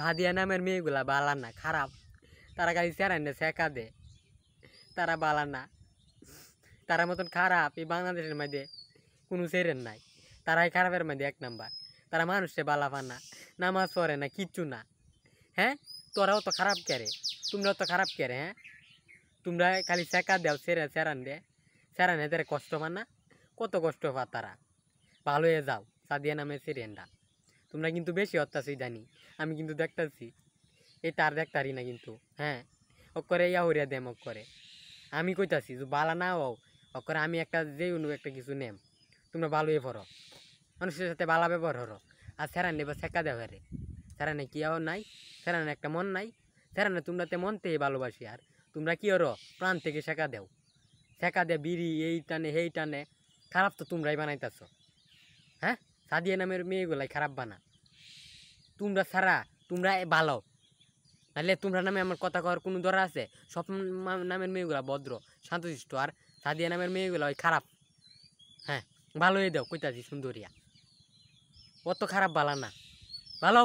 সাদিয়া নামের মেয়েগুলা বালান না খারাপ তারা খালি না শেখা দে তারা বালান না তারা মতন খারাপ এই বাংলাদেশের মধ্যে কোনো সেরেন নাই তারাই খারাপের মধ্যে এক নাম্বার তারা মানুষে বালা পান না নামাজ পড়ে না কিচ্ছু না হ্যাঁ তোরাও তো খারাপ কেরে তোমরাও তো খারাপ কেরে হ্যাঁ তোমরা খালি শেখা দেও সেরে সেরান দে সেরান এদের কষ্ট পান না কত কষ্ট পা তারা ভালো হয়ে যাও সাদিয়া নামে না তোমরা কিন্তু বেশি হত্যাছি জানি আমি কিন্তু দেখতাছি এই তার দেখতারি না কিন্তু হ্যাঁ অক্করে ইয়া হরিয়া দেম করে আমি কইতাছি যে বালা না হও অক্করে আমি একটা যে একটা কিছু নেম তোমরা ভালোই পড়ো মানুষের সাথে বালা ব্যবহার হরো আর স্যারা নেবা শেখা দেওয়া রে স্যারা নে কিয়াও নাই স্যারা একটা মন নাই স্যারা না তোমরা তে মন থেকে ভালোবাসি আর তোমরা কি হরো প্রাণ থেকে সেকা দেও শেখা দে বিড়ি এই টানে হেই টানে খারাপ তো তোমরাই বানাইতেছ হ্যাঁ সাদিয়া নামের মেয়েগুলাই খারাপ বানা তোমরা সারা তোমরা ভালো তাহলে তোমরা নামে আমার কথা কওয়ার কোনো দরা আছে সব নামের মেয়েগুলা ভদ্র শান্তশিষ্ট আর সাদিয়া নামের মেয়েগুলো ওই খারাপ হ্যাঁ ভালো হয়ে দাও কইতাছি সুন্দরিয়া অত খারাপ বালা না ভালো